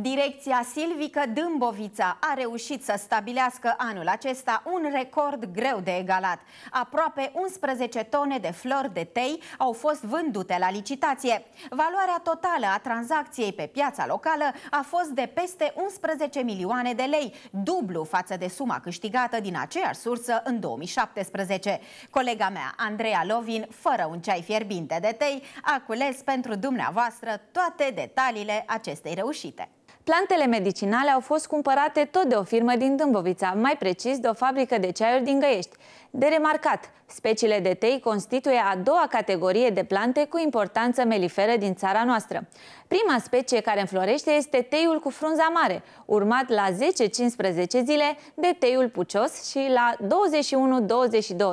Direcția Silvică Dâmbovița a reușit să stabilească anul acesta un record greu de egalat. Aproape 11 tone de flori de tei au fost vândute la licitație. Valoarea totală a tranzacției pe piața locală a fost de peste 11 milioane de lei, dublu față de suma câștigată din aceeași sursă în 2017. Colega mea, Andreea Lovin, fără un ceai fierbinte de tei, a cules pentru dumneavoastră toate detaliile acestei reușite. Plantele medicinale au fost cumpărate tot de o firmă din Dâmbovița, mai precis de o fabrică de ceaiuri din Găiești. De remarcat, speciile de tei constituie a doua categorie de plante cu importanță meliferă din țara noastră. Prima specie care înflorește este teiul cu frunza mare, urmat la 10-15 zile de teiul pucios și la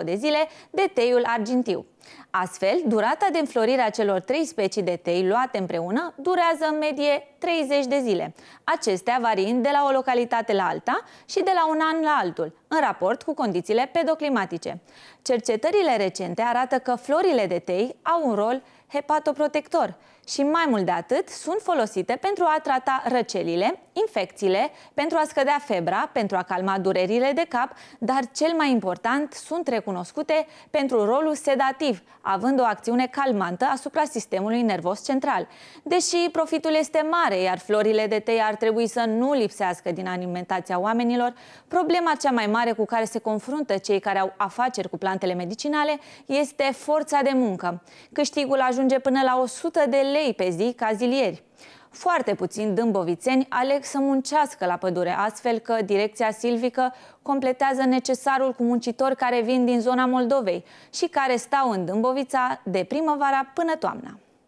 21-22 de zile de teiul argintiu. Astfel, durata de înflorire a celor trei specii de tei luate împreună durează în medie 30 de zile acestea variind de la o localitate la alta și de la un an la altul, în raport cu condițiile pedoclimatice. Cercetările recente arată că florile de tei au un rol hepatoprotector și mai mult de atât sunt folosite pentru a trata răcelile, infecțiile, pentru a scădea febra, pentru a calma durerile de cap, dar cel mai important sunt recunoscute pentru rolul sedativ, având o acțiune calmantă asupra sistemului nervos central. Deși profitul este mare, iar florile de tei ar trebui să nu lipsească din alimentația oamenilor, problema cea mai mare cu care se confruntă cei care au afaceri cu plantele medicinale este forța de muncă. Câștigul ajunge ajunge până la 100 de lei pe zi ca zilieri. Foarte puțini dâmbovițeni aleg să muncească la pădure, astfel că direcția silvică completează necesarul cu muncitori care vin din zona Moldovei și care stau în Dâmbovița de primăvara până toamna.